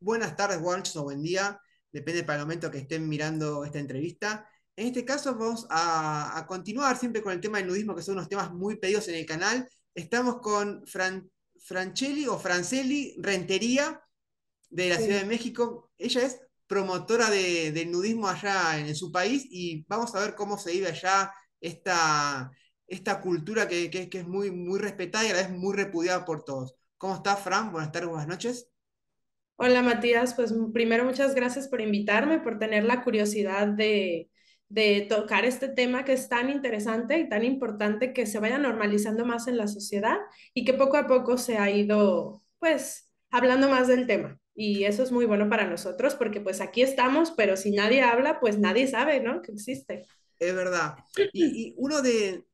buenas tardes, noches o buen día, depende para el momento que estén mirando esta entrevista. En este caso vamos a, continuar siempre con el tema del nudismo, que son unos temas muy pedidos en el canal. Estamos con Francelli o Franceli Rentería de la Ciudad de México. Ella es promotora del nudismo allá en, su país y vamos a ver cómo se vive allá esta, esta cultura que, es muy, muy respetada y a la vez muy repudiada por todos. ¿Cómo está, Fran? Buenas tardes, buenas noches. Hola Matías, pues primero muchas gracias por invitarme, por tener la curiosidad de, de tocar este tema que es tan interesante y tan importante que se vaya normalizando más en la sociedad y que poco a poco se ha ido, pues, hablando más del tema. Y eso es muy bueno para nosotros porque pues aquí estamos, pero si nadie habla, pues nadie sabe, ¿no? Que existe. Es verdad. Y, uno de,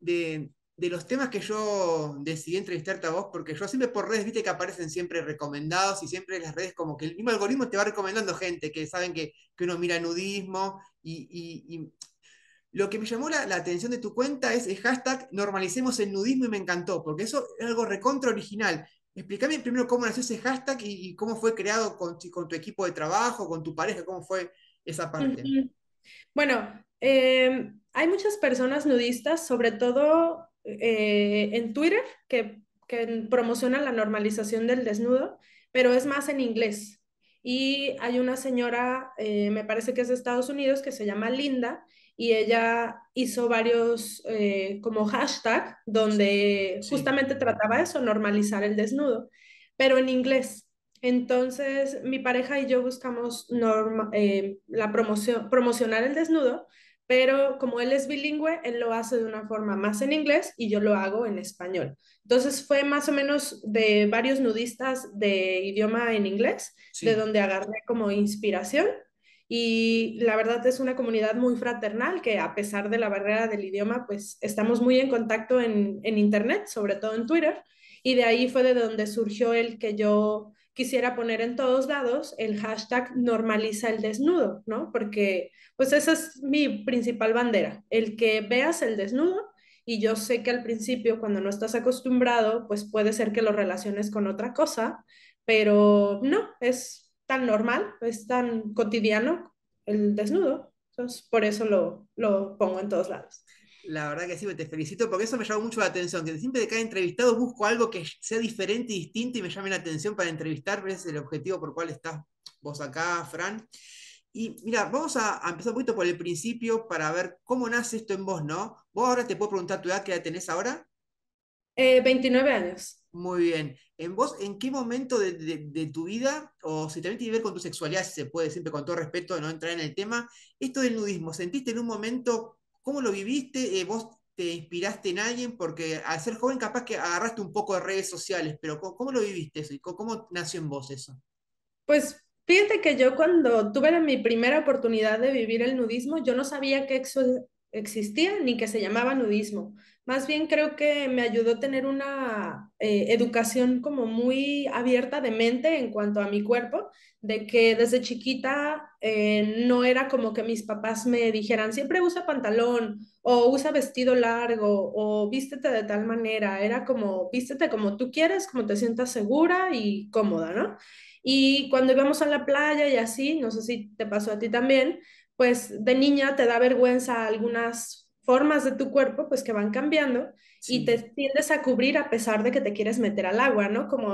de los temas que yo decidí entrevistarte a vos, porque yo siempre por redes, viste que aparecen siempre recomendados y siempre las redes como que el mismo algoritmo te va recomendando gente que saben que, uno mira nudismo y, lo que me llamó la, atención de tu cuenta es el hashtag normalicemos el nudismo y me encantó, porque eso es algo recontra original. Explícame primero cómo nació ese hashtag y, cómo fue creado con, tu equipo de trabajo, con tu pareja, cómo fue esa parte. Bueno, eh, hay muchas personas nudistas, sobre todo eh, en Twitter que, que promociona la normalización del desnudo, pero es más en inglés. Y hay una señora, eh, me parece que es de Estados Unidos, que se llama Linda, y ella hizo varios eh, como hashtag donde justamente trataba eso, normalizar el desnudo, pero en inglés. Entonces mi pareja y yo buscamos la promoción, promocionar el desnudo, pero como él es bilingüe, él lo hace de una forma más en inglés y yo lo hago en español. Entonces fue más o menos de varios nudistas de idioma en inglés, de donde agarré como inspiración. Y la verdad es una comunidad muy fraternal que a pesar de la barrera del idioma, pues estamos muy en contacto en, en Internet, sobre todo en Twitter. Y de ahí fue de donde surgió el que yo quisiera poner en todos lados el hashtag normaliza el desnudo, ¿no? Porque pues esa es mi principal bandera, el que veas el desnudo y yo sé que al principio cuando no estás acostumbrado, pues puede ser que lo relaciones con otra cosa, pero no, es tan normal, es tan cotidiano el desnudo, entonces por eso lo, lo pongo en todos lados. La verdad que sí, te felicito, porque eso me llama mucho la atención, que siempre de cada entrevistado busco algo que sea diferente y distinto y me llame la atención para entrevistar, ese es el objetivo por el cual estás vos acá, Fran. Y mira, vamos a, empezar un poquito por el principio para ver cómo nace esto en vos, ¿no? Vos ahora te puedo preguntar tu edad, ¿qué edad tenés ahora? 29 eh, años. Muy bien. ¿En vos, en qué momento de, de, tu vida, o si también tiene que ver con tu sexualidad, si se puede, siempre con todo respeto, no entrar en el tema, esto del nudismo, ¿sentiste en un momento ¿Cómo lo viviste? Eh, ¿Vos te inspiraste en alguien? Porque al ser joven capaz que agarraste un poco de redes sociales, pero ¿cómo, lo viviste eso? cómo, nació en vos eso? Pues fíjate que yo cuando tuve mi primera oportunidad de vivir el nudismo, yo no sabía que eso existía ni que se llamaba nudismo. Más bien creo que me ayudó a tener una eh, educación como muy abierta de mente en cuanto a mi cuerpo, de que desde chiquita eh, no era como que mis papás me dijeran, siempre usa pantalón o usa vestido largo o vístete de tal manera, era como vístete como tú quieres, como te sientas segura y cómoda, ¿no? Y cuando íbamos a la playa y así, no sé si te pasó a ti también, pues de niña te da vergüenza algunas formas de tu cuerpo pues que van cambiando y te tiendes a cubrir a pesar de que te quieres meter al agua, ¿no? Como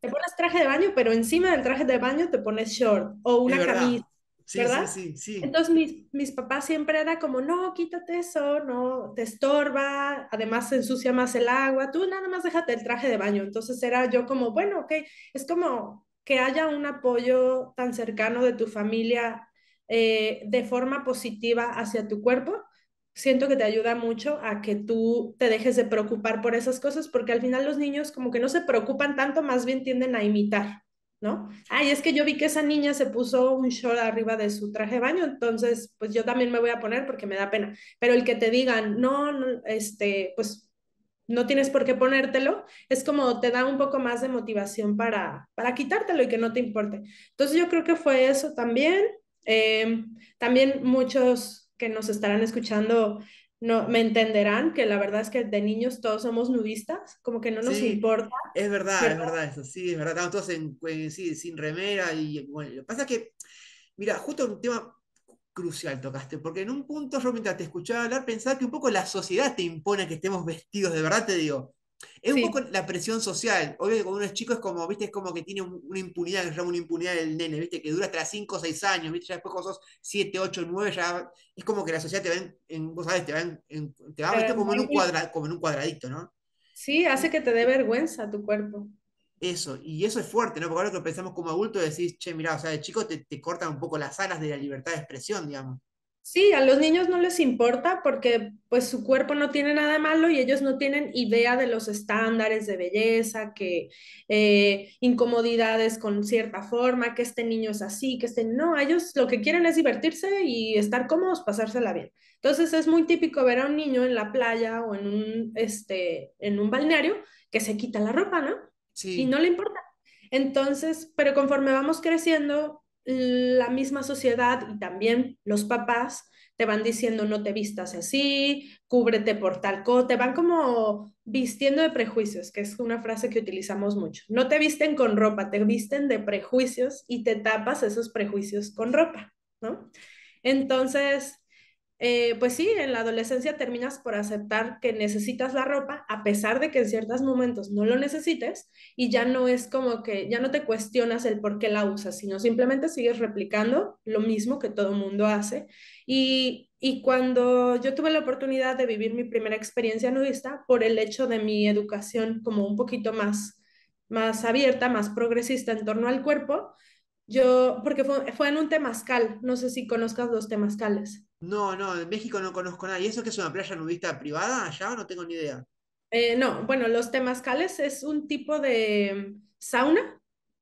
te pones traje de baño, pero encima del traje de baño te pones short o una camisa. Sí, ¿Verdad? Sí, sí, Entonces mis, papás siempre era como, no, quítate eso, no, te estorba, además se ensucia más el agua, tú nada más déjate el traje de baño. Entonces era yo como, bueno, ok, es como que haya un apoyo tan cercano de tu familia eh, de forma positiva hacia tu cuerpo, siento que te ayuda mucho a que tú te dejes de preocupar por esas cosas, porque al final los niños como que no se preocupan tanto, más bien tienden a imitar, ¿no? Ay, es que yo vi que esa niña se puso un short arriba de su traje de baño, entonces pues yo también me voy a poner porque me da pena. Pero el que te digan, no, este, pues no tienes por qué ponértelo, es como te da un poco más de motivación para, para quitártelo y que no te importe. Entonces yo creo que fue eso también. Em, también muchos que nos estarán escuchando no me entenderán que la verdad es que de niños todos somos nudistas, como que no nos importa. Es verdad, es verdad eso, sí, es verdad, estamos todos en, pues, sin remera y bueno, lo que pasa es que, mira, justo un tema crucial tocaste, porque en un punto yo mientras te escuchaba hablar pensaba que un poco la sociedad te impone que estemos vestidos, de verdad te digo, es un poco la presión social. Obvio que cuando uno es chico es como, viste, es como que tiene una impunidad, que se llama una impunidad del nene, viste, que dura hasta 5 o 6 años, viste, ya después cuando sos 7, 8, 9, ya es como que la sociedad te va, en, te va, te va a como en, un cuadradito, ¿no? Sí, hace que te dé vergüenza tu cuerpo. Eso, y eso es fuerte, ¿no? Porque ahora que pensamos como adultos decís, che, mira o sea, de chico te, te cortan un poco las alas de la libertad de expresión, digamos. Sí, a los niños no les importa porque pues su cuerpo no tiene nada malo y ellos no tienen idea de los estándares de belleza, que eh, incomodidades con cierta forma, que este niño es así, que este no, ellos lo que quieren es divertirse y estar cómodos, pasársela bien. Entonces es muy típico ver a un niño en la playa o en un, este, en un balneario que se quita la ropa, ¿no? Sí. Y no le importa. Entonces, pero conforme vamos creciendo, la misma sociedad y también los papás te van diciendo no te vistas así, cúbrete por tal cosa, te van como vistiendo de prejuicios, que es una frase que utilizamos mucho. No te visten con ropa, te visten de prejuicios y te tapas esos prejuicios con ropa, ¿no? Entonces, eh, pues sí, en la adolescencia terminas por aceptar que necesitas la ropa, a pesar de que en ciertos momentos no lo necesites, y ya no es como que ya no te cuestionas el por qué la usas, sino simplemente sigues replicando lo mismo que todo mundo hace. Y, y cuando yo tuve la oportunidad de vivir mi primera experiencia nudista, por el hecho de mi educación como un poquito más, más abierta, más progresista en torno al cuerpo, yo, porque fue, en un temazcal, no sé si conozcas los temazcales. No, no, en México no conozco nada. ¿Y eso que es una playa nudista privada allá? No tengo ni idea. Eh, no, bueno, los temazcales es un tipo de sauna,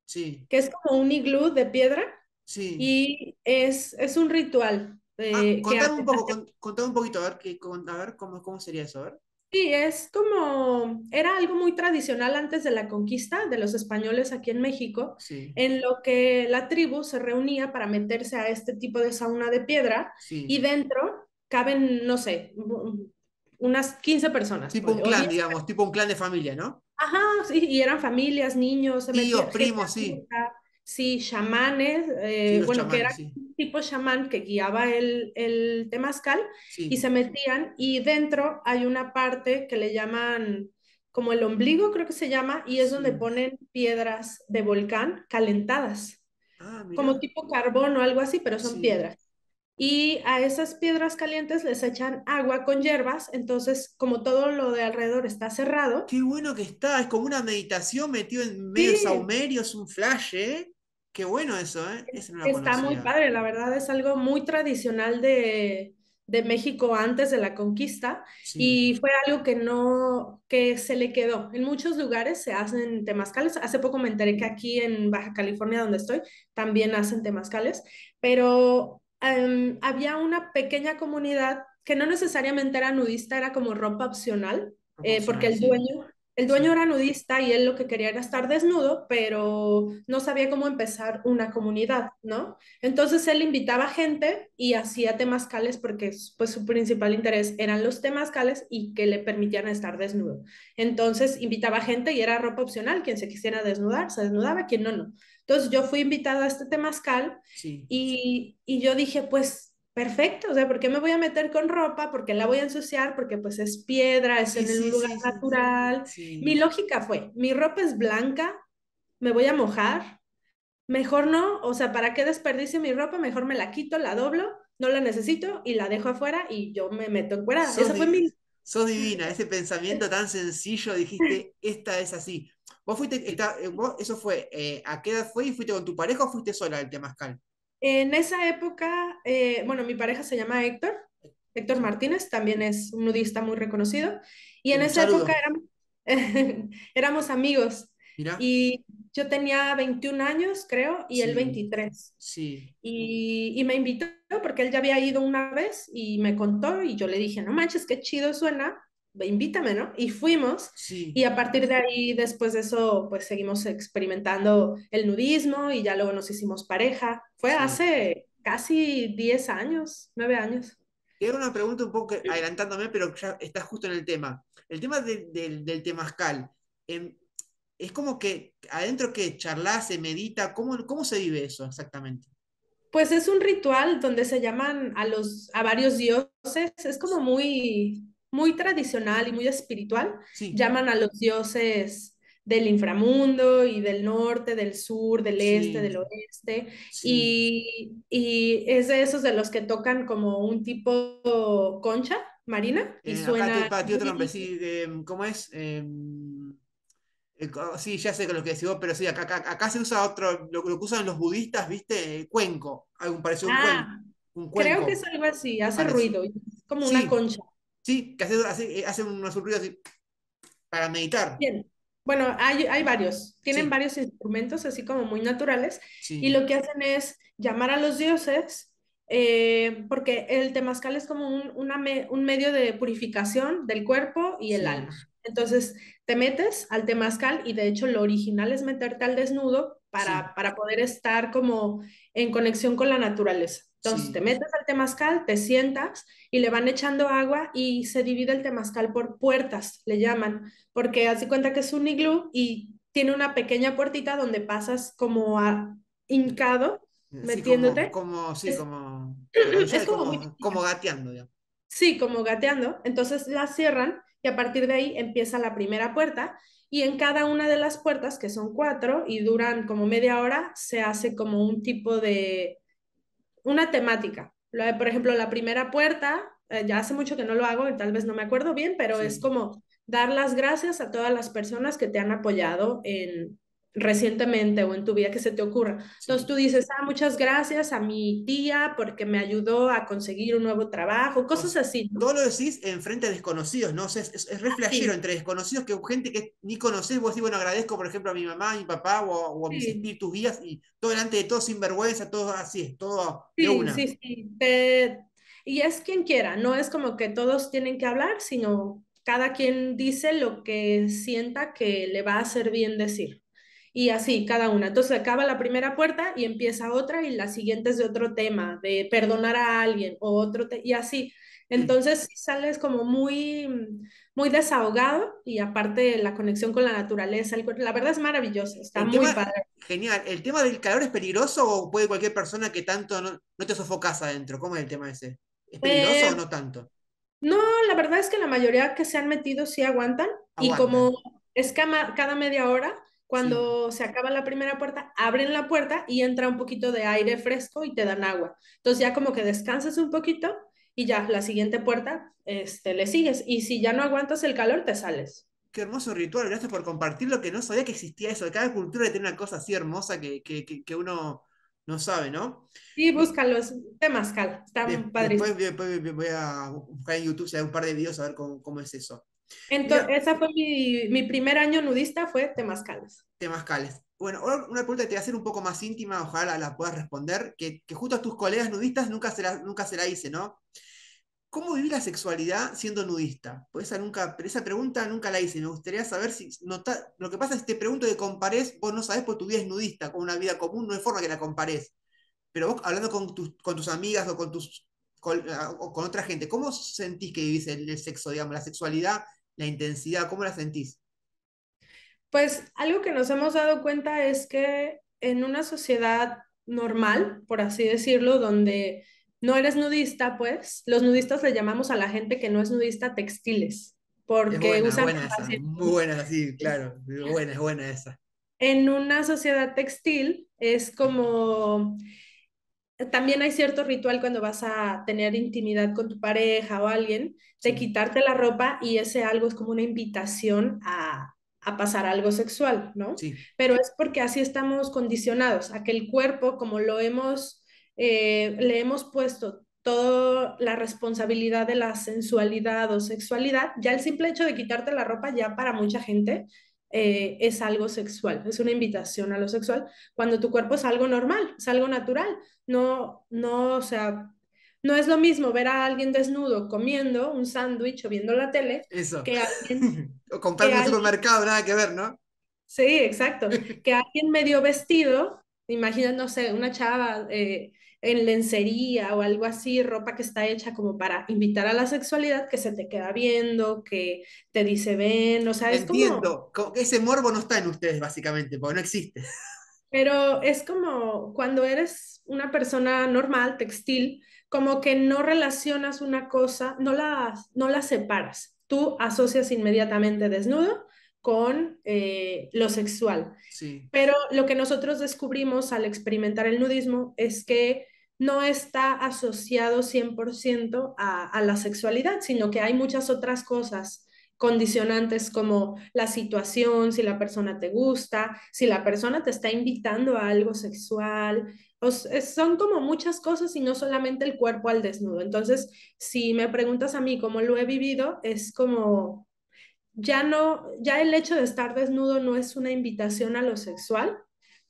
sí. que es como un iglú de piedra, sí. y es, es un ritual. Eh, ah, contame, un poco, un poquito, a ver, que, a ver cómo, cómo sería eso, a ver. Sí, es como, era algo muy tradicional antes de la conquista de los españoles aquí en México, en lo que la tribu se reunía para meterse a este tipo de sauna de piedra y dentro caben, no sé, unas 15 personas. Tipo pues, un clan, digamos, tipo un clan de familia, ¿no? Ajá, sí, y eran familias, niños, tíos, primos, sí. Sí, chamanes, eh, bueno, que era un tipo chamán que guiaba el, el temazcal y se metían y dentro hay una parte que le llaman como el ombligo, creo que se llama, y es donde ponen piedras de volcán calentadas, ah, como tipo carbón o algo así, pero son piedras. Y a esas piedras calientes les echan agua con hierbas, entonces como todo lo de alrededor está cerrado. Qué bueno que está, es como una meditación metido en medio de saumerio, es un flash, ¿eh? Qué bueno eso, ¿eh? Está muy padre, la verdad es algo muy tradicional de, México antes de la conquista y fue algo que no, que se le quedó. En muchos lugares se hacen temazcales. Hace poco me enteré que aquí en Baja California, donde estoy, también hacen temazcales, pero em, había una pequeña comunidad que no necesariamente era nudista, era como ropa opcional, eh, porque el dueño el dueño era nudista y él lo que quería era estar desnudo, pero no sabía cómo empezar una comunidad, ¿no? Entonces él invitaba gente y hacía temazcales porque pues, su principal interés eran los temazcales y que le permitían estar desnudo. Entonces invitaba gente y era ropa opcional, quien se quisiera desnudar, se desnudaba, quien no, no. Entonces yo fui invitada a este temazcal y, y yo dije, pues perfecto, o sea, ¿por qué me voy a meter con ropa? Porque la voy a ensuciar, porque pues es piedra, es en el lugar natural. Mi lógica fue, mi ropa es blanca, me voy a mojar, mejor no, o sea, ¿para qué desperdicie mi ropa? Mejor me la quito, la doblo, no la necesito y la dejo afuera y yo me meto en cuerda. Esa fue mi... Sos divina, ese pensamiento tan sencillo, dijiste, esta es así. Vos fuiste, eh, eso fue, eh, ¿a qué edad fue y fuiste con tu pareja o fuiste sola al Temazcal? En esa época, eh, bueno, mi pareja se llama Héctor, Héctor Martínez, también es un nudista muy reconocido, y en esa época éramos, amigos. Y yo tenía 21 años, creo, y él 23. Sí. Y, y, me invitó porque él ya había ido una vez y me contó y yo le dije, no manches, qué chido suena, invítame, ¿no? Y fuimos. Y a partir de ahí, después de eso, pues seguimos experimentando el nudismo y ya luego nos hicimos pareja. Fue hace casi 10 años, 9 años. Quiero una pregunta un poco adelantándome, pero ya está justo en el tema. El tema del temazcal, em, es como que adentro que charlase, se medita, ¿cómo, ¿cómo se vive eso exactamente? Pues es un ritual donde se llaman a, los, a varios dioses, es como muy muy tradicional y muy espiritual, llaman a los dioses del inframundo y del norte, del sur, del este, del oeste, y, y, es de esos de los que tocan como un tipo concha marina y eh, suena... Em, ¿cómo es? Em, eh, sí, ya sé lo que decís vos, pero sí, acá, acá, se usa otro, lo, que usan los budistas, ¿viste? Eh, cuenco, algo parecido un cuenco. Ah, creo que es algo así, hace ruido, como una concha. Sí, que hacen hace, hace unos ruidos así, para meditar. Bien. Bueno, hay, varios. Tienen varios instrumentos así como muy naturales. Y lo que hacen es llamar a los dioses, eh, porque el temazcal es como un, un, medio de purificación del cuerpo y el alma. Entonces, te metes al temazcal y de hecho lo original es meterte al desnudo para, para poder estar como en conexión con la naturaleza. Entonces te metes al temazcal, te sientas y le van echando agua y se divide el temazcal por puertas, le llaman, porque así cuenta que es un iglú y tiene una pequeña puertita donde pasas como hincado, metiéndote. Como, sí, como, gateando. Sí, como gateando. Entonces la cierran y a partir de ahí empieza la primera puerta y en cada una de las puertas, que son cuatro y duran como media hora, se hace como un tipo de una temática. por ejemplo, la primera puerta, eh, ya hace mucho que no lo hago y tal vez no me acuerdo bien, pero es como dar las gracias a todas las personas que te han apoyado en, recientemente o en tu vida que se te ocurra. Entonces tú dices, ah, muchas gracias a mi tía porque me ayudó a conseguir un nuevo trabajo, cosas así. Todo lo decís en frente a desconocidos, ¿no? es, es, entre desconocidos que gente que ni conoces, vos decís, bueno, agradezco, por ejemplo, a mi mamá, a mi papá o, a mis sí. tus guías y todo delante de todos, sin vergüenza, todo así, es todo sí, de una. Sí, sí, sí. Y es quien quiera, no es como que todos tienen que hablar, sino cada quien dice lo que sienta que le va a hacer bien decir y así cada una. Entonces acaba la primera puerta y empieza otra y la siguiente es de otro tema, de perdonar a alguien o otro y así. Entonces sales como muy muy desahogado y aparte la conexión con la naturaleza, la verdad es maravillosa, está muy padre. Genial, ¿el tema del calor es peligroso o puede cualquier persona que tanto no, te sofocas adentro? ¿Cómo es el tema ese? ¿Es peligroso o eh, no tanto? No, la verdad es que la mayoría que se han metido sí aguantan, y como es cada media hora, cuando se acaba la primera puerta, abren la puerta y entra un poquito de aire fresco y te dan agua. Entonces ya como que descansas un poquito y ya la siguiente puerta este, le sigues. Y si ya no aguantas el calor, te sales. Qué hermoso ritual, gracias por compartirlo, que no sabía que existía eso. Cada cultura tiene una cosa así hermosa que, uno no sabe, ¿no? Sí, búscalo, es temazcal, está bien, padrísimo. Después, voy a buscar en YouTube si un par de videos a ver cómo es eso. Entonces, esa fue mi, mi, primer año nudista, fue Temascales. Temascales. Bueno, una pregunta que te voy a hacer un poco más íntima, ojalá la puedas responder, que, que justo a tus colegas nudistas nunca se, la, nunca se la hice, ¿no? ¿Cómo vivís la sexualidad siendo nudista? Pues esa, nunca, esa pregunta nunca la hice. Me gustaría saber si. lo que pasa es que te pregunto de comparés, vos no sabes por tu vida es nudista, con una vida común, no hay forma que la comparés. Pero vos, hablando con tus, con tus amigas o con, tus, con, otra gente, ¿cómo sentís que vivís el, el sexo, digamos, la sexualidad la intensidad? ¿Cómo la sentís? Pues algo que nos hemos dado cuenta es que en una sociedad normal, por así decirlo, donde no eres nudista, pues los nudistas le llamamos a la gente que no es nudista textiles, porque buena, usan... esa, muy buena, sí, claro, buena, es buena esa. En una sociedad textil es como también hay cierto ritual cuando vas a tener intimidad con tu pareja o alguien, de quitarte la ropa y ese algo es como una invitación a, pasar algo sexual, ¿no? Sí. Pero es porque así estamos condicionados, a que el cuerpo, como lo hemos, eh, le hemos puesto toda la responsabilidad de la sensualidad o sexualidad, ya el simple hecho de quitarte la ropa ya para mucha gente eh, es algo sexual, es una invitación a lo sexual, cuando tu cuerpo es algo normal, es algo natural, no, no, o sea, no es lo mismo ver a alguien desnudo comiendo un sándwich o viendo la tele Eso. que alguien... o comprando en el supermercado, nada que ver, ¿no? Sí, exacto, que alguien medio vestido, imagina, no sé, una chava... Eh, en lencería o algo así, ropa que está hecha como para invitar a la sexualidad, que se te queda viendo, que te dice ven, o sea, es como... ese morbo no está en ustedes básicamente, porque no existe. Pero es como cuando eres una persona normal, textil, como que no relacionas una cosa, no la, no la separas. Tú asocias inmediatamente desnudo con eh, lo sexual. Sí. Pero lo que nosotros descubrimos al experimentar el nudismo es que no está asociado 100% a, a la sexualidad, sino que hay muchas otras cosas condicionantes como la situación, si la persona te gusta, si la persona te está invitando a algo sexual. son como muchas cosas y no solamente el cuerpo al desnudo. Entonces, si me preguntas a mí cómo lo he vivido, es como ya no, ya el hecho de estar desnudo no es una invitación a lo sexual,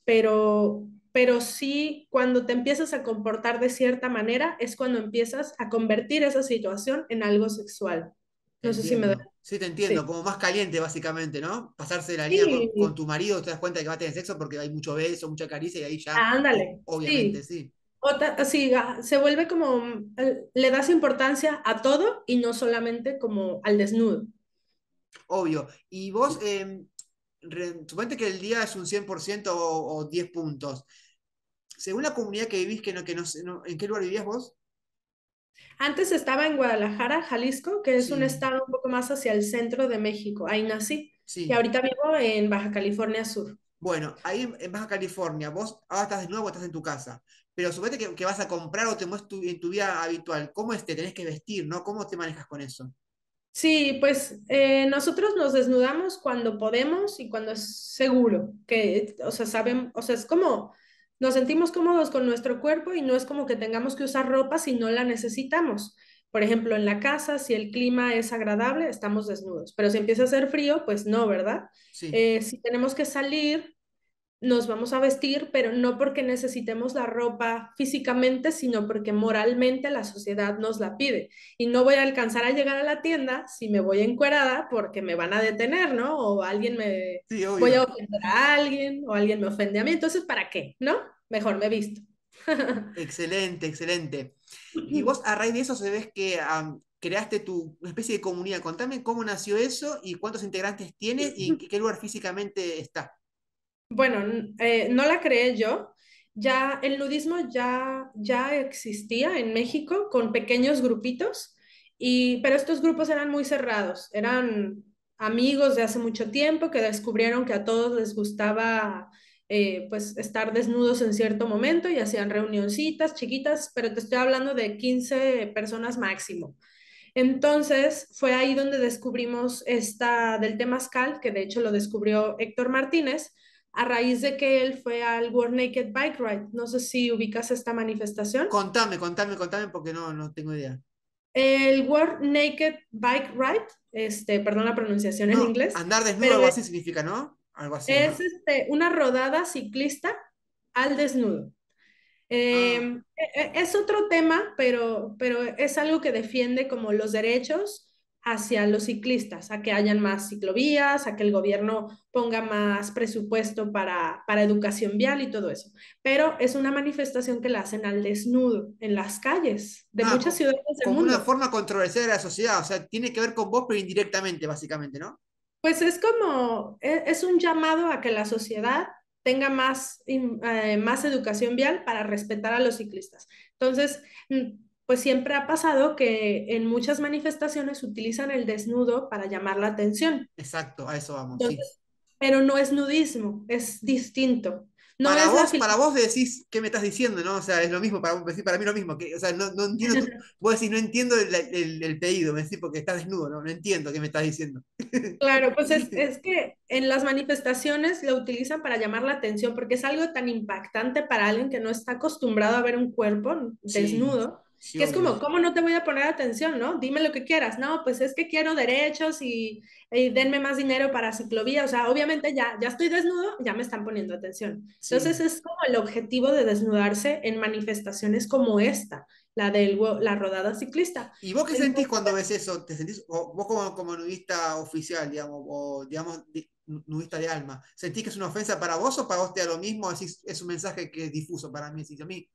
pero pero sí cuando te empiezas a comportar de cierta manera es cuando empiezas a convertir esa situación en algo sexual. No sé si me da... Sí, te entiendo, como más caliente básicamente, ¿no? Pasarse de la línea con, tu marido, te das cuenta de que vas a tener sexo porque hay mucho beso, mucha caricia y ahí ya... Ah, ándale. Obviamente, sí. sí. O ah, se vuelve como, mm, eh, le das importancia a todo y no solamente como al desnudo. Obvio. Y vos, eh, suponete que el día es un 100% o, o 10 puntos según la comunidad que vivís, que no, que ¿en qué lugar vivías vos? Antes estaba en Guadalajara, Jalisco, que es un estado un poco más hacia el centro de México. Ahí nací. Y ahorita vivo en Baja California Sur. Bueno, ahí en Baja California, vos ahora estás de nuevo, estás en tu casa, pero suponete que, vas a comprar o te mueves en tu vida habitual. ¿Cómo es, te tenés que vestir, no? ¿Cómo te manejas con eso? Sí, pues eh, nosotros nos desnudamos cuando podemos y cuando es seguro, que, o sea, saben, o sea, es como nos sentimos cómodos con nuestro cuerpo y no es como que tengamos que usar ropa si no la necesitamos. Por ejemplo, en la casa, si el clima es agradable, estamos desnudos, pero si empieza a hacer frío, pues no, ¿verdad? Eh, si tenemos que salir, nos vamos a vestir, pero no porque necesitemos la ropa físicamente, sino porque moralmente la sociedad nos la pide. Y no voy a alcanzar a llegar a la tienda si me voy encuerada porque me van a detener, ¿no? O alguien me... voy a ofender a alguien o alguien me ofende a mí. Entonces, ¿para qué? ¿No? Mejor me visto. excelente, excelente. Y vos a raíz de eso se ves que creaste tu especie de comunidad. Contame cómo nació eso y cuántos integrantes tienes y en qué lugar físicamente está. Bueno, eh, no la creé yo. Ya el nudismo ya, ya existía en México con pequeños grupitos, pero estos grupos eran muy cerrados, eran amigos de hace mucho tiempo que descubrieron que a todos les gustaba eh, pues estar desnudos en cierto momento y hacían reunioncitas chiquitas, pero te estoy hablando de 15 personas máximo. Entonces fue ahí donde descubrimos esta del temazcal, que de hecho lo descubrió Héctor Martínez, a raíz de que él fue al World Naked Bike Ride. No sé si ubicas esta manifestación. Contame, contame, contame porque no, no tengo idea. El World Naked Bike Ride, este, perdón la pronunciación en inglés. Andar desnudo, algo significa, ¿no? Algo así. Es este, una rodada ciclista al desnudo. Em, ah. e, e, es otro tema, pero, pero es algo que defiende como los derechos hacia los ciclistas, a que hayan más ciclovías, a que el gobierno ponga más presupuesto para, para educación vial y todo eso. Pero es una manifestación que la hacen al desnudo, en las calles de ah, muchas ciudades del mundo. una forma controversial de la sociedad, o sea, tiene que ver con vos, pero indirectamente, básicamente, ¿no? Pues es como, e, es un llamado a que la sociedad tenga más, eh, más educación vial para respetar a los ciclistas. Entonces, mm, pues siempre ha pasado que en muchas manifestaciones utilizan el desnudo para llamar la atención. Exacto, a eso vamos. Pero no es nudismo, es distinto. No para, vos, para vos decís, ¿qué me estás diciendo? ¿no? O sea, es lo mismo, para, para mí lo mismo. Que, o sea, no, entiendo, vos no entiendo el, pedido, me decís, porque estás desnudo, ¿no? no entiendo qué me estás diciendo. Claro, pues es, que en las manifestaciones lo utilizan para llamar la atención, porque es algo tan impactante para alguien que no está acostumbrado a ver un cuerpo desnudo que es como, ¿cómo no te voy a poner atención, no? Dime lo que quieras. No, pues es que quiero derechos y, denme más dinero para ciclovía. O sea, obviamente ya, ya estoy desnudo, ya me están poniendo atención. Entonces es como el objetivo de desnudarse en manifestaciones como esta, la de la rodada ciclista. ¿Y vos qué sentís cuando ves eso? ¿Te sentís, vos como, como nudista oficial, digamos, o digamos, nudista de alma, ¿sentís que es una ofensa para vos o para vos te da lo mismo? Es, es un mensaje que es difuso para mí, si a mí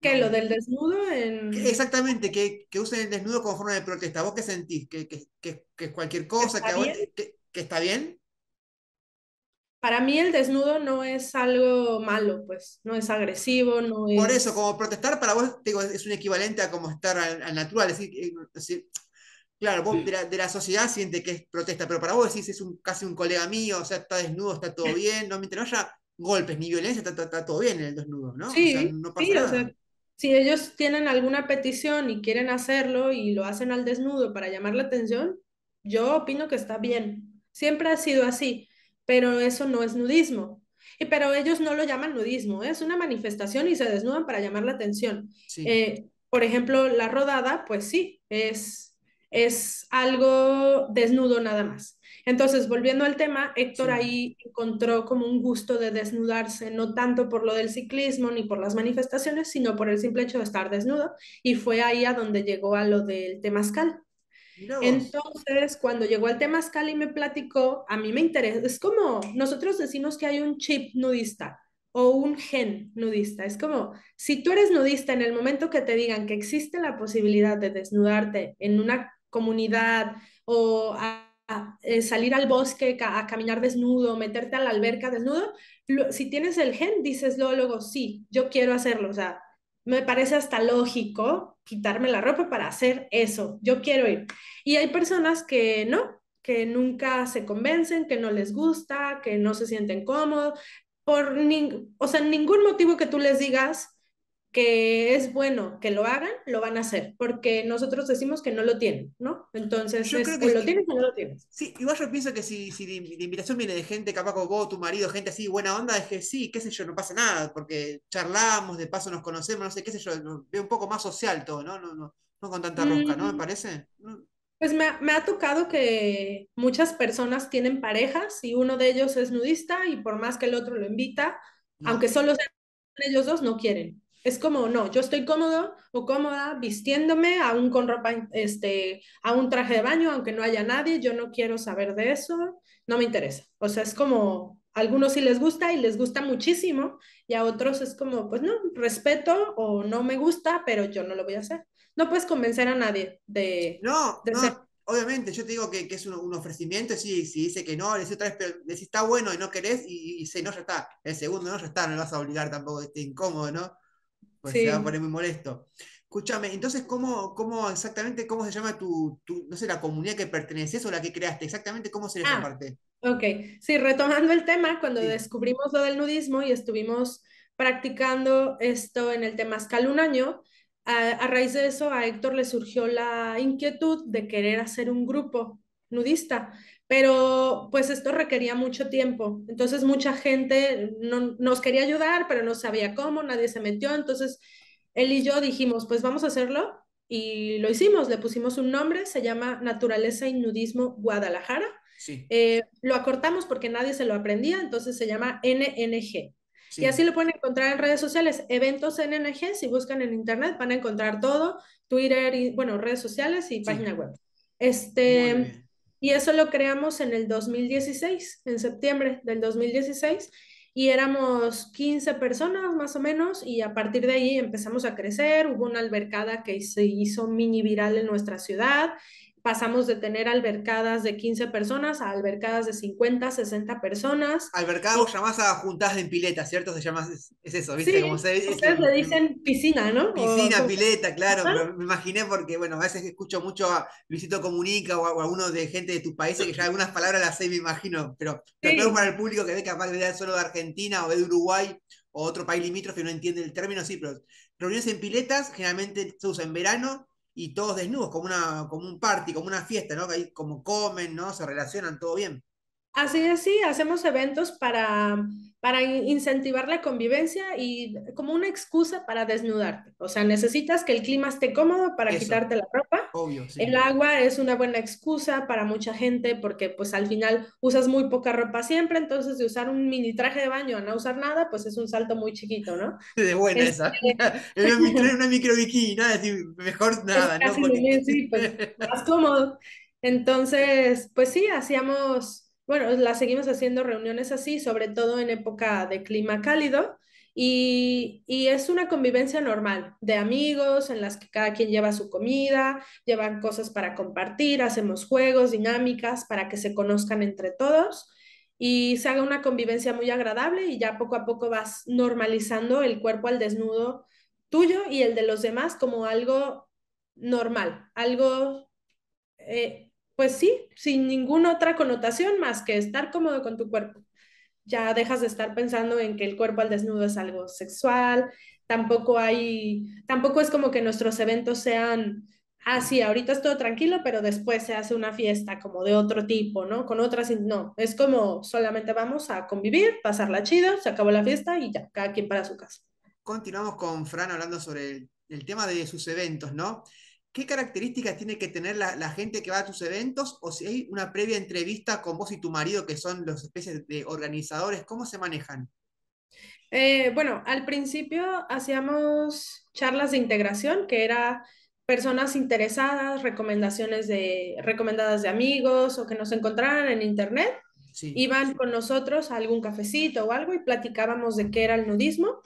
que ¿Lo del desnudo? En... Exactamente, que, que, usen el desnudo como forma de protesta. ¿Vos qué sentís? ¿Que, que, cualquier cosa que que, está bien? Para mí el desnudo no es algo malo, pues, no es agresivo, no Por eso, como protestar para vos es un equivalente a como estar al, natural. Eh, decir, claro, vos de, la, sociedad siente que es protesta, pero para vos decís es un, casi un colega mío, o sea, está desnudo, está todo bien, no, mientras no haya golpes ni violencia, está, todo bien en el desnudo, ¿no? Sí, sí, si ellos tienen alguna petición y quieren hacerlo y lo hacen al desnudo para llamar la atención, yo opino que está bien. Siempre ha sido así, pero eso no es nudismo. Y pero ellos no lo llaman nudismo, ¿eh? es una manifestación y se desnudan para llamar la atención. Eh, por ejemplo, la rodada, pues sí, es es algo desnudo nada más. Entonces, volviendo al tema, Héctor ahí encontró como un gusto de desnudarse, no tanto por lo del ciclismo ni por las manifestaciones, sino por el simple hecho de estar desnudo, y fue ahí a donde llegó a lo del temazcal. Entonces, cuando llegó al temazcal y me platicó, a mí me interesa, es como nosotros decimos que hay un chip nudista o un gen nudista. Es como, si tú eres nudista, en el momento que te digan que existe la posibilidad de desnudarte en una comunidad o a, eh, salir al bosque a, caminar desnudo, meterte a la alberca desnudo, si tienes el gen, dices luego, sí, yo quiero hacerlo, o sea, me parece hasta lógico quitarme la ropa para hacer eso, yo quiero ir. Y hay personas que no, que nunca se convencen, que no les gusta, que no se sienten cómodos, por o sea, ningún motivo que tú les digas, que es bueno que lo hagan, lo van a hacer, porque nosotros decimos que no lo tienen, ¿no? Entonces, lo tienes o no lo tienes. Sí, igual yo pienso que si, si la invitación viene de gente, capaz como vos, tu marido, gente así, buena onda, es que sí, qué sé yo, no pasa nada, porque charlamos, de paso nos conocemos, no sé, qué sé yo, veo un poco más social todo, ¿no? No, con tanta rosca, ¿no? Me mm. parece. Pues me, ha tocado que muchas personas tienen parejas y uno de ellos es nudista y por más que el otro lo invita, aunque solo sean ellos dos, no quieren. Es como, no, yo estoy cómodo o cómoda vistiéndome aún con ropa, este, a un traje de baño, aunque no haya nadie, yo no quiero saber de eso, no me interesa. O sea, es como, a algunos sí les gusta y les gusta muchísimo, y a otros es como, pues no, respeto o no me gusta, pero yo no lo voy a hacer. No puedes convencer a nadie de... No, obviamente, yo te digo que, que es un, ofrecimiento, sí, si dice que no, le dice otra vez, pero decís está bueno y no querés, y, se no, ya está. El segundo no, ya está, no le vas a obligar tampoco que esté incómodo, ¿no? pues se va a poner muy molesto. Escúchame, entonces, ¿cómo, ¿cómo exactamente cómo se llama tu, no sé, la comunidad que perteneces o la que creaste? Exactamente, ¿cómo se les ah, parte? Ok, sí, retomando el tema, cuando descubrimos lo del nudismo y estuvimos practicando esto en el Temazcal un año, a, a raíz de eso a Héctor le surgió la inquietud de querer hacer un grupo nudista, pero pues esto requería mucho tiempo. Entonces mucha gente no, nos quería ayudar, pero no sabía cómo, nadie se metió. Entonces él y yo dijimos, pues vamos a hacerlo y lo hicimos, le pusimos un nombre, se llama Naturaleza y Nudismo Guadalajara. Sí. Eh, lo acortamos porque nadie se lo aprendía, entonces se llama NNG. Y así lo pueden encontrar en redes sociales, eventos NNG, si buscan en internet van a encontrar todo, Twitter y, bueno, redes sociales y página web. Este, y eso lo creamos en el 2016, en septiembre del 2016, y éramos 15 personas más o menos, y a partir de ahí empezamos a crecer, hubo una albercada que se hizo mini viral en nuestra ciudad, pasamos de tener albercadas de 15 personas a albercadas de 50, 60 personas. Albercada vos llamás a juntas en pileta, ¿cierto? Se llama, es, eso, ¿viste? Sí, se, ustedes le dicen piscina, ¿no? Piscina, pileta, claro. me imaginé porque, bueno, a veces escucho mucho a Luisito Comunica o a, uno de gente de tus países que ya algunas palabras las sé, me imagino, pero sí. para el público que ve capaz de ver solo de Argentina o de Uruguay o otro país limítrofe y no entiende el término, sí, pero reuniones en piletas generalmente se usa en verano y todos desnudos, como, una, como un party, como una fiesta, ¿no? Como comen, ¿no? Se relacionan, todo bien. Así es, sí, hacemos eventos para, para incentivar la convivencia y como una excusa para desnudarte. O sea, necesitas que el clima esté cómodo para quitarte la ropa. El agua es una buena excusa para mucha gente porque pues al final usas muy poca ropa siempre, entonces de usar un mini traje de baño a no usar nada, pues es un salto muy chiquito, ¿no? De buena esa. Este, una, micro bikini, nada, mejor nada, ¿no? sí, pues, más cómodo. Entonces, pues sí, hacíamos bueno, las seguimos haciendo reuniones así, sobre todo en época de clima cálido, y, es una convivencia normal de amigos en las que cada quien lleva su comida, llevan cosas para compartir, hacemos juegos, dinámicas para que se conozcan entre todos y se haga una convivencia muy agradable y ya poco a poco vas normalizando el cuerpo al desnudo tuyo y el de los demás como algo normal, algo eh, pues sí, sin ninguna otra connotación más que estar cómodo con tu cuerpo. Ya dejas de estar pensando en que el cuerpo al desnudo es algo sexual, tampoco hay, tampoco es como que nuestros eventos sean, así, ah, ahorita es todo tranquilo, pero después se hace una fiesta como de otro tipo, ¿no? Con otras, no, es como solamente vamos a convivir, pasarla chido, se acabó la fiesta y ya, cada quien para su casa. Continuamos con Fran hablando sobre el tema de sus eventos, ¿no? ¿qué características tiene que tener la, gente que va a tus eventos? O si hay una previa entrevista con vos y tu marido, que son los especies de organizadores, ¿cómo se manejan? Eh, bueno, al principio hacíamos charlas de integración, que era personas interesadas, recomendaciones de, recomendadas de amigos o que nos encontraran en internet. iban con nosotros a algún cafecito o algo y platicábamos de qué era el nudismo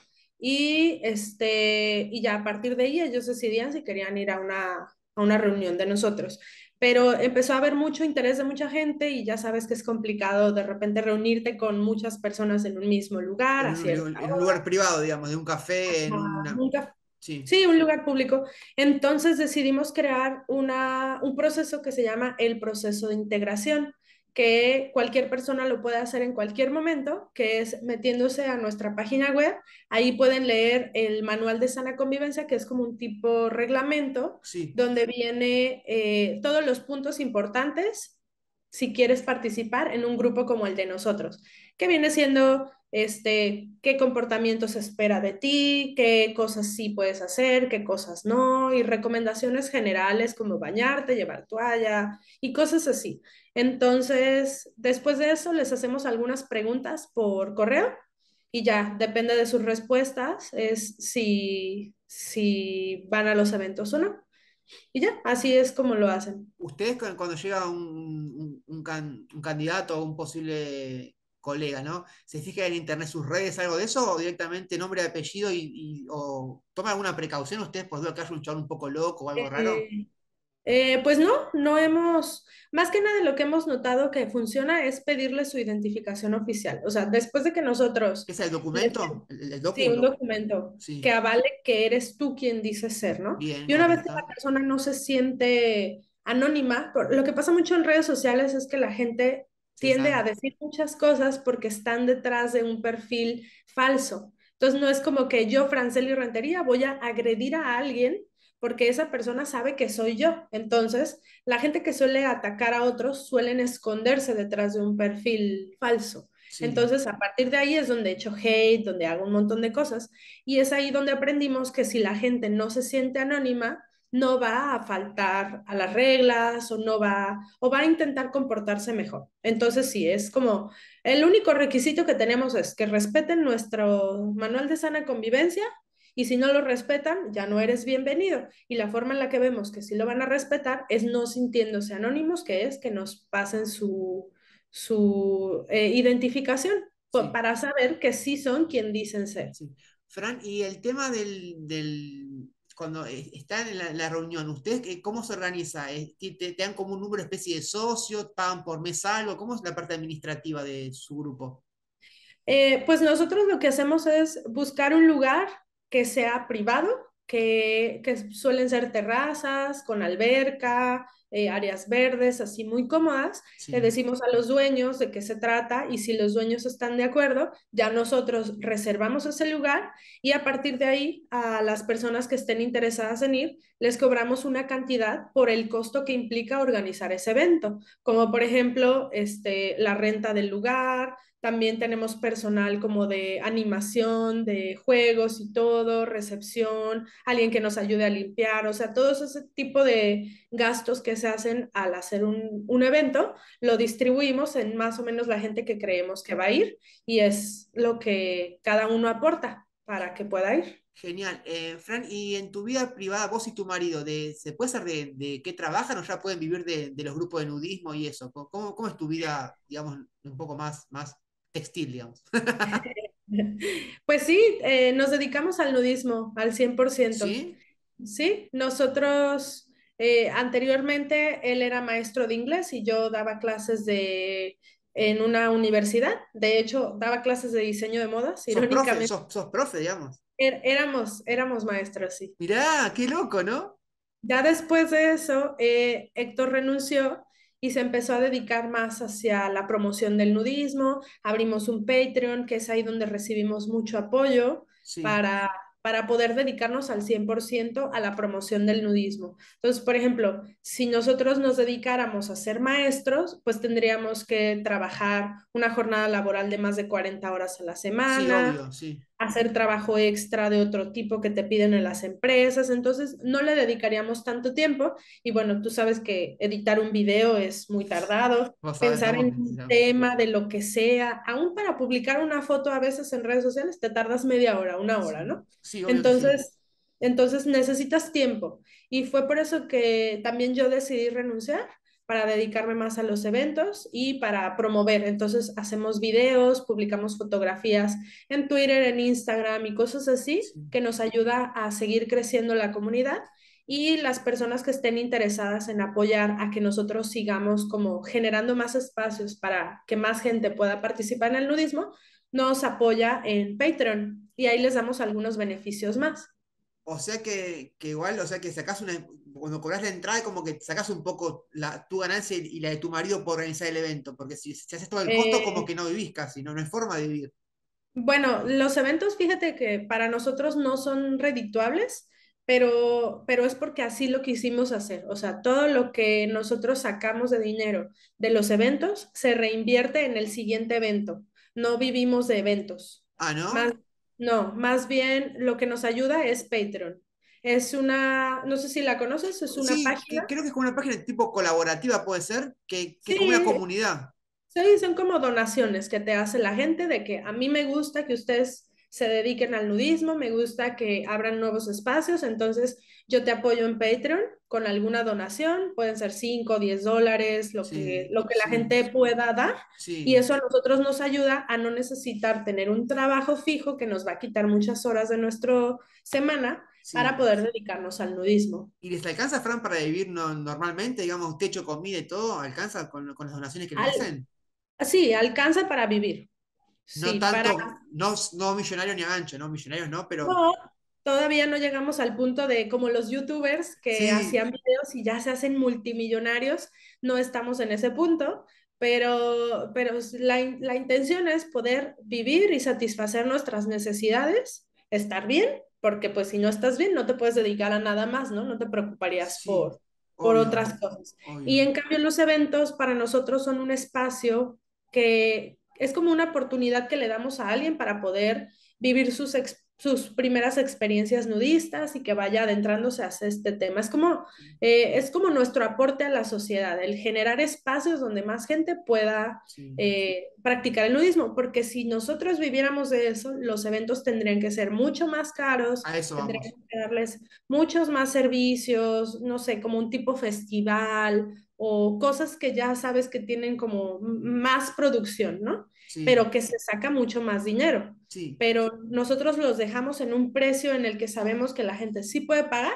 y, este, y ya a partir de ahí ellos decidían si querían ir a una, a una reunión de nosotros. Pero empezó a haber mucho interés de mucha gente y ya sabes que es complicado de repente reunirte con muchas personas en un mismo lugar. En, un, lugar privado, digamos, de un café. un Sí. un lugar público. Entonces decidimos crear una, un proceso que se llama el proceso de integración que cualquier persona lo pueda hacer en cualquier momento, que es metiéndose a nuestra página web. Ahí pueden leer el manual de sana convivencia, que es como un tipo reglamento, donde viene eh, todos los puntos importantes si quieres participar en un grupo como el de nosotros, que viene siendo este, qué comportamiento se espera de ti, qué cosas sí puedes hacer, qué cosas no, y recomendaciones generales como bañarte, llevar toalla y cosas así. Entonces, después de eso, les hacemos algunas preguntas por correo y ya, depende de sus respuestas, es si, si van a los eventos o no. Y ya, así es como lo hacen. Ustedes cuando llega un, un, un candidato o un posible colega, ¿no? ¿Se fija en internet sus redes, algo de eso? ¿O directamente nombre, apellido y, o toma alguna precaución ustedes por veo que un un poco loco o algo raro? Eh, eh, pues no, no hemos, más que nada lo que hemos notado que funciona es pedirle su identificación oficial. O sea, después de que nosotros... ¿Es el documento? Sí, un documento que avale que eres tú quien dices ser, ¿no? y una vez que la persona no se siente anónima, lo que pasa mucho en redes sociales es que la gente tiende a decir muchas cosas porque están detrás de un perfil falso. Entonces no es como que yo, Franceli Rentería, voy a agredir a alguien porque esa persona sabe que soy yo. Entonces, la gente que suele atacar a otros suelen esconderse detrás de un perfil falso. Entonces, a partir de ahí es donde he hecho hate, donde hago un montón de cosas. Y es ahí donde aprendimos que si la gente no se siente anónima, no va a faltar a las reglas o no va o va a intentar comportarse mejor. Entonces sí, es como el único requisito que tenemos es que respeten nuestro manual de sana convivencia y si no lo respetan, ya no eres bienvenido. Y la forma en la que vemos que sí lo van a respetar es no sintiéndose anónimos, que es que nos pasen su, su eh, identificación para saber que sí son quien dicen ser. Fran, y el tema del cuando eh, están en la, reunión, ¿ustedes cómo se organiza? Eh, ¿Te, dan como un número, especie de socio, ¿Pagan por mes algo? ¿Cómo es la parte administrativa de su grupo? Eh, pues nosotros lo que hacemos es buscar un lugar que sea privado, que, que suelen ser terrazas, con alberca, eh, áreas verdes, así muy cómodas, le decimos a los dueños de qué se trata y si los dueños están de acuerdo, ya nosotros reservamos ese lugar y a partir de ahí a las personas que estén interesadas en ir, les cobramos una cantidad por el costo que implica organizar ese evento, como por ejemplo este, la renta del lugar, también tenemos personal como de animación, de juegos y todo, recepción, alguien que nos ayude a limpiar, o sea, todo ese tipo de gastos que se hacen al hacer un, un evento, lo distribuimos en más o menos la gente que creemos que va a ir y es lo que cada uno aporta para que pueda ir. Genial. Eh, Fran, ¿y en tu vida privada, vos y tu marido, de, ¿se puede saber de, qué trabajan o ya pueden vivir de, de los grupos de nudismo y eso? ¿Cómo, ¿Cómo, es tu vida, digamos, un poco más, más textil, digamos. pues sí, eh, nos dedicamos al nudismo al 100%. Sí. Sí, nosotros eh, anteriormente él era maestro de inglés y yo daba clases de en una universidad. De hecho, daba clases de diseño de modas. Irónicamente. Sos profe, digamos. Er, éramos, éramos maestros, sí. Mirá, qué loco, ¿no? Ya después de eso, eh, Héctor renunció y se empezó a dedicar más hacia la promoción del nudismo. Abrimos un Patreon, que es ahí donde recibimos mucho apoyo para, para poder dedicarnos al 100% a la promoción del nudismo. Entonces, por ejemplo, si nosotros nos dedicáramos a ser maestros, pues tendríamos que trabajar una jornada laboral de más de 40 horas a la semana. Sí, obvio, sí hacer trabajo extra de otro tipo que te piden en las empresas, entonces no le dedicaríamos tanto tiempo y bueno, tú sabes que editar un video es muy tardado, pensar en un tema de lo que sea, aún para publicar una foto a veces en redes sociales te tardas media hora, una hora, ¿no? entonces, entonces necesitas tiempo y fue por eso que también yo decidí renunciar para dedicarme más a los eventos y para promover. Entonces hacemos videos, publicamos fotografías en Twitter, en Instagram y cosas así que nos ayuda a seguir creciendo la comunidad y las personas que estén interesadas en apoyar a que nosotros sigamos como generando más espacios para que más gente pueda participar en el nudismo, nos apoya en Patreon y ahí les damos algunos beneficios más. O sea que, que igual, o sea que sacas una, cuando cobras la entrada, como que sacas un poco la, tu ganancia y la de tu marido por organizar el evento, porque si, haces todo el costo, eh, como que no vivís casi, ¿no? es forma de vivir. Bueno, los eventos, fíjate que para nosotros no son redituables, pero, pero es porque así lo quisimos hacer. O sea, todo lo que nosotros sacamos de dinero de los eventos se reinvierte en el siguiente evento. No vivimos de eventos. Ah, ¿no? no, más bien lo que nos ayuda es Patreon. Es una, no sé si la conoces, es una página. Creo que es una página tipo colaborativa, puede ser, que, que es como una comunidad. Sí, son como donaciones que te hace la gente de que a mí me gusta que ustedes se dediquen al nudismo, me gusta que abran nuevos espacios, entonces yo te apoyo en Patreon con alguna donación, pueden ser 5, 10 dólares, lo, que, la gente pueda dar, y eso a nosotros nos ayuda a no necesitar tener un trabajo fijo que nos va a quitar muchas horas de nuestra semana, para poder dedicarnos al nudismo. ¿Y les alcanza, Fran, para vivir normalmente, digamos, techo, comida y todo? ¿Alcanza con, las donaciones que le hacen? Sí, alcanza para vivir. No sí, tanto, no, no millonario ni a no millonarios no, pero... todavía no llegamos al punto de como los youtubers que hacían videos y ya se hacen multimillonarios, no estamos en ese punto, pero, pero la, la intención es poder vivir y satisfacer nuestras necesidades, estar bien porque pues si no estás bien, no te puedes dedicar a nada más, ¿no? No te preocuparías por, por otras cosas. Y en cambio los eventos para nosotros son un espacio que es como una oportunidad que le damos a alguien para poder vivir sus experiencias sus primeras experiencias nudistas y que vaya adentrándose hacia este tema. Es como, eh, es como nuestro aporte a la sociedad, el generar espacios donde más gente pueda eh, practicar el nudismo, porque si nosotros viviéramos de eso, los eventos tendrían que ser mucho más caros, tendrían que darles muchos más servicios, no sé, como un tipo festival o cosas que ya sabes que tienen como más producción, ¿no? pero que se saca mucho más dinero. Sí. Pero nosotros los dejamos en un precio en el que sabemos que la gente sí puede pagar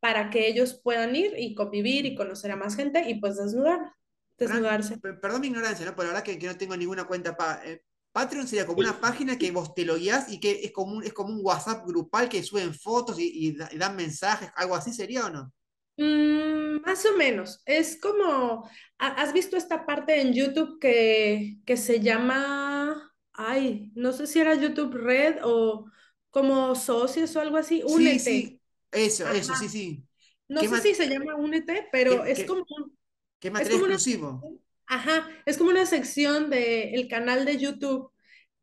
para que ellos puedan ir y convivir y conocer a más gente y pues desnudar, desnudarse. Ah, perdón, mi ignorancia, ¿no? la ahora que, que, no tengo ninguna cuenta para... Eh, Patreon sería como una página que vos te lo guías y que es como un, es como un WhatsApp grupal que suben fotos y dan mensajes, algo así sería o no? Mm, más o menos. Es como, ¿has visto esta parte en YouTube que, que se llama, ay, no sé si era YouTube Red o como socios o algo así? Únete. Sí, Eso, eso, sí, sí. No sé si se llama Únete, pero es como... ¿Qué es exclusivo? ajá, es como una sección del canal de YouTube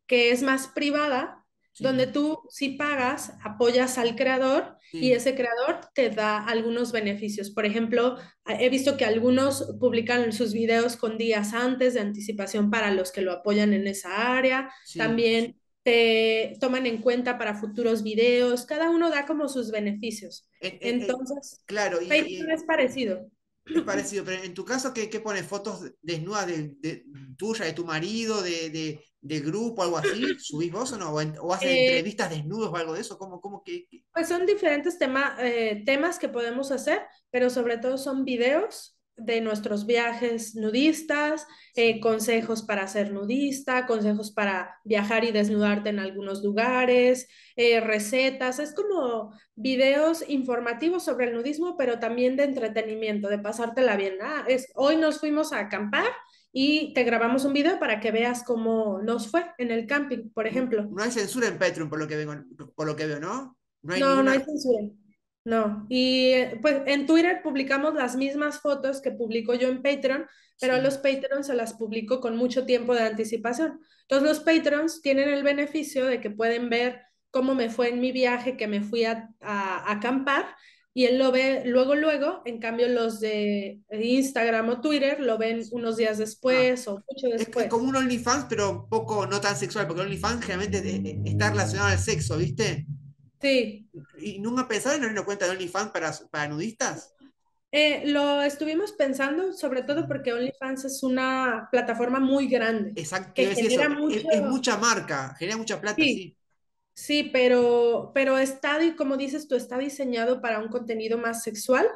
que es más privada, donde tú, si pagas, apoyas al creador y ese creador te da algunos beneficios. Por ejemplo, he visto que algunos publican sus videos con días antes de anticipación para los que lo apoyan en esa área. También te toman en cuenta para futuros videos. Cada uno da como sus beneficios. Eh, eh, eh, Entonces, claro, Facebook es parecido. Es parecido, pero en tu caso, ¿qué, pones? ¿Fotos desnudas de, de, tuya, de tu marido, de, de, grupo, algo así? ¿Subís vos o no? ¿O, haces eh, entrevistas desnudos o algo de eso? ¿Cómo, cómo que, Pues son diferentes tema, eh, temas que podemos hacer, pero sobre todo son videos de nuestros viajes nudistas, eh, consejos para ser nudista, consejos para viajar y desnudarte en algunos lugares, eh, recetas. Es como videos informativos sobre el nudismo, pero también de entretenimiento, de pasártela bien. Ah, es, hoy nos fuimos a acampar y te grabamos un video para que veas cómo nos fue en el camping, por ejemplo. No hay censura en Patreon, por lo que, veo, por lo que veo ¿no? No, no hay censura. No, y eh, pues en Twitter publicamos las mismas fotos que publico yo en Patreon, pero a los Patreons se las publico con mucho tiempo de anticipación. Entonces los Patreons tienen el beneficio de que pueden ver cómo me fue en mi viaje, que me fui a, acampar, y él lo ve luego, luego, en cambio los de Instagram o Twitter lo ven unos días después ah. o mucho después. Es como un OnlyFans, pero poco no tan sexual, porque OnlyFans generalmente eh, eh, está relacionado al sexo, ¿viste? Sí. ¿Y nunca pensaron en una cuenta de OnlyFans para, para nudistas? Eh, lo estuvimos pensando, sobre todo porque OnlyFans es una plataforma muy grande. Exacto, es, mucha marca, genera mucha plata, sí. sí. pero, pero está, como dices tú, está diseñado para un contenido más sexual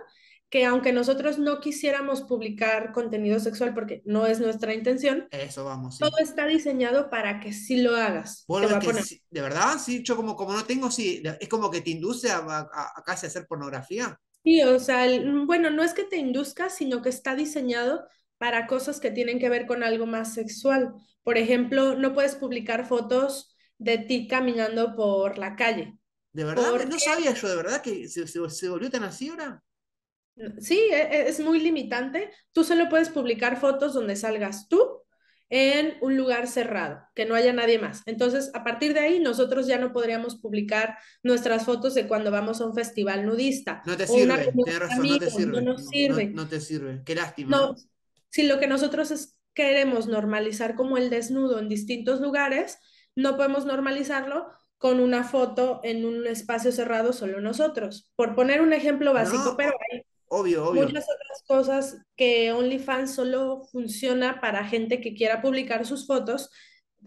que aunque nosotros no quisiéramos publicar contenido sexual porque no es nuestra intención, eso vamos. Todo está diseñado para que sí lo hagas. de verdad, sí, yo como, como no tengo, sí, es como que te induce a, casi hacer pornografía. Sí, o sea, bueno, no es que te induzca, sino que está diseñado para cosas que tienen que ver con algo más sexual. Por ejemplo, no puedes publicar fotos de ti caminando por la calle. De verdad, no sabía yo, de verdad que se, se, se volvió tan así ahora. Sí, e, e, es muy limitante. Tú solo puedes publicar fotos donde salgas tú en un lugar cerrado, que no haya nadie más. Entonces, a partir de ahí, nosotros ya no podríamos publicar nuestras fotos de cuando vamos a un festival nudista. No te sirve, no te sirve. No, te sirve, qué lástima. No, si lo que nosotros es, queremos normalizar como el desnudo en distintos lugares, no podemos normalizarlo con una foto en un espacio cerrado solo nosotros. Por poner un ejemplo básico, pero Obvio, obvio. Muchas otras cosas que OnlyFans solo funciona para gente que quiera publicar sus fotos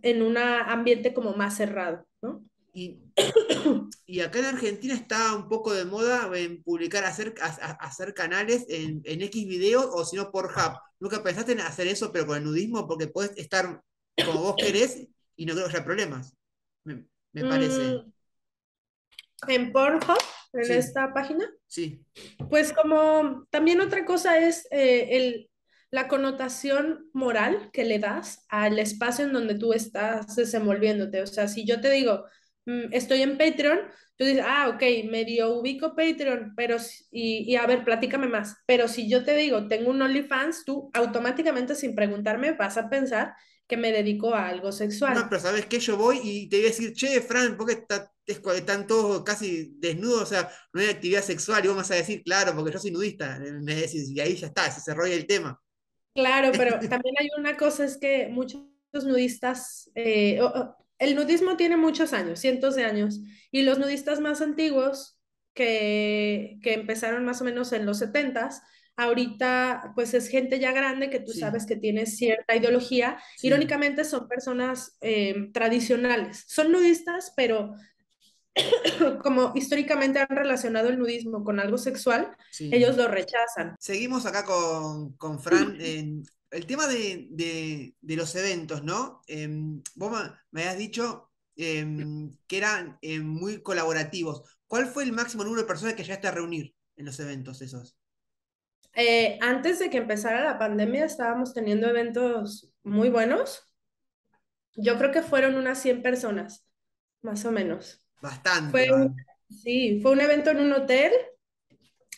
en un ambiente como más cerrado, ¿no? Y, y, acá en Argentina está un poco de moda en publicar, hacer, hacer canales en, en X video o si no por Hub. ¿Nunca pensaste en hacer eso, pero con el nudismo? Porque puedes estar como vos querés y no creo que haya problemas. Me, parece. Mm, ¿En Pornhub? ¿En esta página? Sí. Pues como también otra cosa es eh, la connotación moral que le das al espacio en donde tú estás desenvolviéndote. O sea, si yo te digo, mm, estoy en Patreon, tú dices, ah, ok, medio ubico Patreon, pero, y, y a ver, platícame más. Pero si yo te digo, tengo un OnlyFans, tú automáticamente sin preguntarme vas a pensar que me dedico a algo sexual. No, pero ¿sabes qué? Yo voy y te voy a decir, che, Fran, ¿por qué está están todos casi desnudos, o sea, no hay actividad sexual y vamos a decir, claro, porque yo soy nudista, eh, y ahí ya está, se desarrolla el tema. Claro, pero también hay una cosa, es que muchos nudistas, eh, el nudismo tiene muchos años, cientos de años, y los nudistas más antiguos, que, que empezaron más o menos en los setentas, ahorita pues es gente ya grande que tú sabes que tiene cierta ideología. Irónicamente son personas eh, tradicionales, son nudistas, pero como históricamente han relacionado el nudismo con algo sexual, ellos lo rechazan. Seguimos acá con, con Fran. el tema de, de, los eventos, ¿no? Eh, vos me habías dicho em, que eran em, muy colaborativos. ¿Cuál fue el máximo número de personas que llegaste a reunir en los eventos esos? Eh, antes de que empezara la pandemia estábamos teniendo eventos muy buenos. Yo creo que fueron unas 100 personas, más o menos. Bastante. sí, fue un evento en un hotel.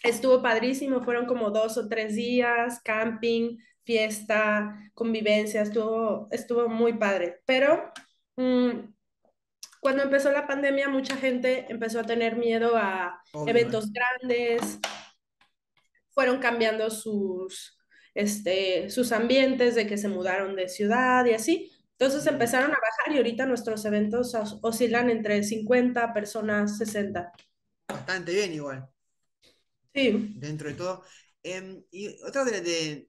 Estuvo padrísimo, fueron como dos o tres días, camping, fiesta, convivencia, estuvo, estuvo muy padre. Pero mm, cuando empezó la pandemia, mucha gente empezó a tener miedo a eventos grandes, fueron cambiando sus, este, sus ambientes de que se mudaron de ciudad y así. Entonces empezaron a bajar y ahorita nuestros eventos oscilan entre 50 personas, 60. Bastante bien igual. Sí. Dentro de todo. Em, y otra de,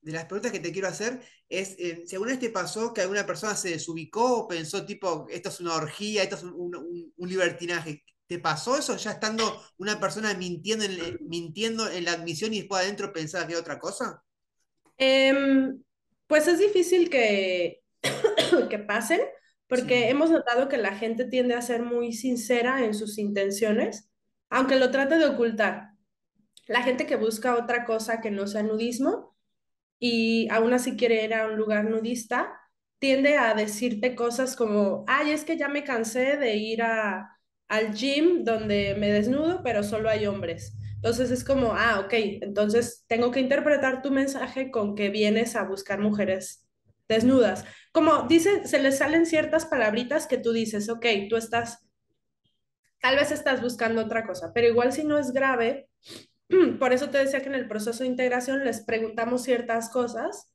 las preguntas que te quiero hacer es, eh, ¿según este pasó que alguna persona se desubicó o pensó tipo, esto es una orgía, esto es un, libertinaje? ¿Te pasó eso ya estando una persona mintiendo en, eh, mintiendo en la admisión y después adentro pensaba que era otra cosa? Em, pues es difícil que, que pasen, porque hemos notado que la gente tiende a ser muy sincera en sus intenciones, aunque lo trate de ocultar. La gente que busca otra cosa que no sea nudismo y aún así quiere ir a un lugar nudista, tiende a decirte cosas como, ay, es que ya me cansé de ir al gym donde me desnudo, pero solo hay hombres. Entonces es como, ah, ok, entonces tengo que interpretar tu mensaje con que vienes a buscar mujeres desnudas. Como dice, se les salen ciertas palabritas que tú dices, ok, tú estás, tal vez estás buscando otra cosa, pero igual si no es grave, por eso te decía que en el proceso de integración les preguntamos ciertas cosas,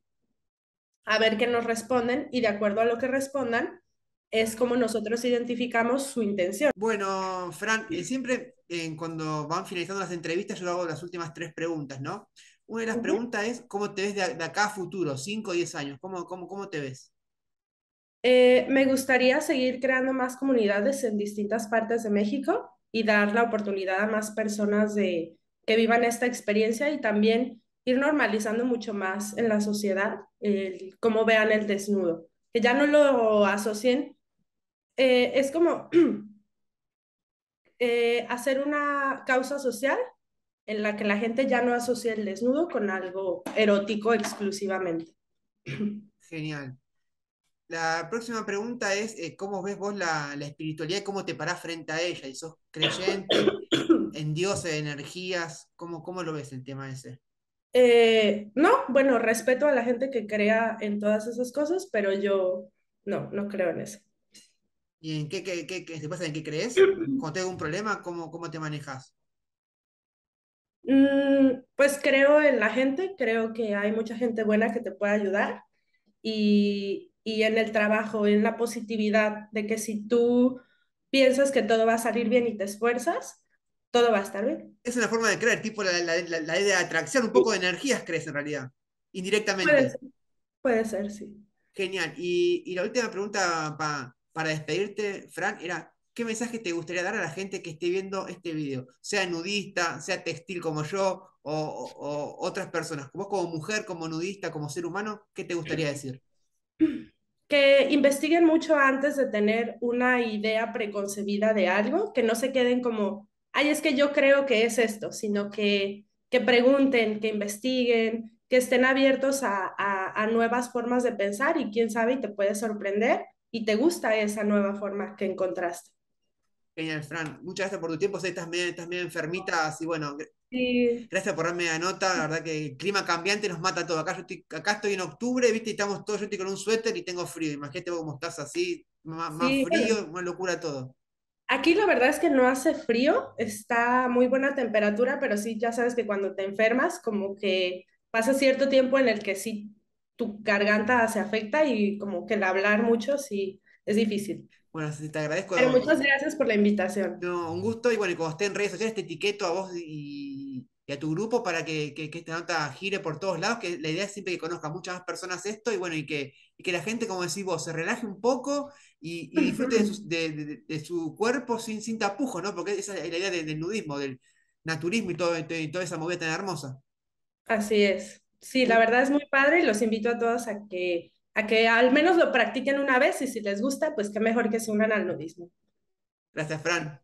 a ver qué nos responden y de acuerdo a lo que respondan, es como nosotros identificamos su intención. Bueno, Fran, eh, siempre eh, cuando van finalizando las entrevistas yo hago las últimas tres preguntas, ¿no? Una de las preguntas es, ¿cómo te ves de, acá a futuro, 5 o 10 años? ¿Cómo, cómo, cómo te ves? Eh, me gustaría seguir creando más comunidades en distintas partes de México y dar la oportunidad a más personas de, que vivan esta experiencia y también ir normalizando mucho más en la sociedad cómo vean el desnudo, que ya no lo asocien. Eh, es como eh, hacer una causa social en la que la gente ya no asocia el desnudo con algo erótico exclusivamente. Genial. La próxima pregunta es, eh, ¿cómo ves vos la, espiritualidad y cómo te parás frente a ella? ¿Y sos creyente en en energías? ¿Cómo, ¿Cómo lo ves el tema ese? Eh, no, bueno, respeto a la gente que crea en todas esas cosas, pero yo no, no creo en eso. ¿Y en qué, qué, qué, qué, pasa? ¿En qué crees? Cuando tengo un problema, ¿cómo, cómo te manejas? Mm, pues creo en la gente, creo que hay mucha gente buena que te puede ayudar y, en el trabajo, en la positividad de que si tú piensas que todo va a salir bien y te esfuerzas, todo va a estar bien. Es una forma de creer, tipo la, idea de atracción, un poco de energías crees en realidad, indirectamente. Puede ser, sí. Genial. Y, la última pregunta para despedirte, Fran, era, ¿Qué mensaje te gustaría dar a la gente que esté viendo este video? Sea nudista, sea textil como yo o, otras personas. como mujer, como nudista, como ser humano, ¿qué te gustaría decir? Que investiguen mucho antes de tener una idea preconcebida de algo, que no se queden como, ay, es que yo creo que es esto, sino que, que pregunten, que investiguen, que estén abiertos a, a nuevas formas de pensar y quién sabe y te puede sorprender y te gusta esa nueva forma que encontraste. Genial, eh, Fran. Muchas gracias por tu tiempo. estás medio, estás medio enfermita, así bueno. Gracias por darme la nota. La verdad que el clima cambiante nos mata todo. Acá, estoy, acá estoy en octubre, viste, y estamos todos, yo estoy con un suéter y tengo frío. Imagínate vos cómo estás así, más, frío, más locura todo. Aquí la verdad es que no hace frío, está muy buena temperatura, pero sí, ya sabes que cuando te enfermas, como que pasa cierto tiempo en el que sí tu garganta se afecta y como que el hablar mucho sí es difícil. Bueno, te agradezco. muchas gracias por la invitación. un gusto. Y bueno, y como esté en redes sociales, te etiqueto a vos y, a tu grupo para que, esta nota gire por todos lados. Que la idea es siempre que conozca muchas más personas esto y bueno, y que, que la gente, como decís vos, se relaje un poco y, disfrute de su, cuerpo sin, sin tapujos, ¿no? Porque esa es la idea del, nudismo, del naturismo y, todo, y toda esa movida tan hermosa. Así es. Sí, la verdad es muy padre y los invito a todos a que a que al menos lo practiquen una vez y si les gusta, pues qué mejor que se unan al nudismo. Gracias, Fran.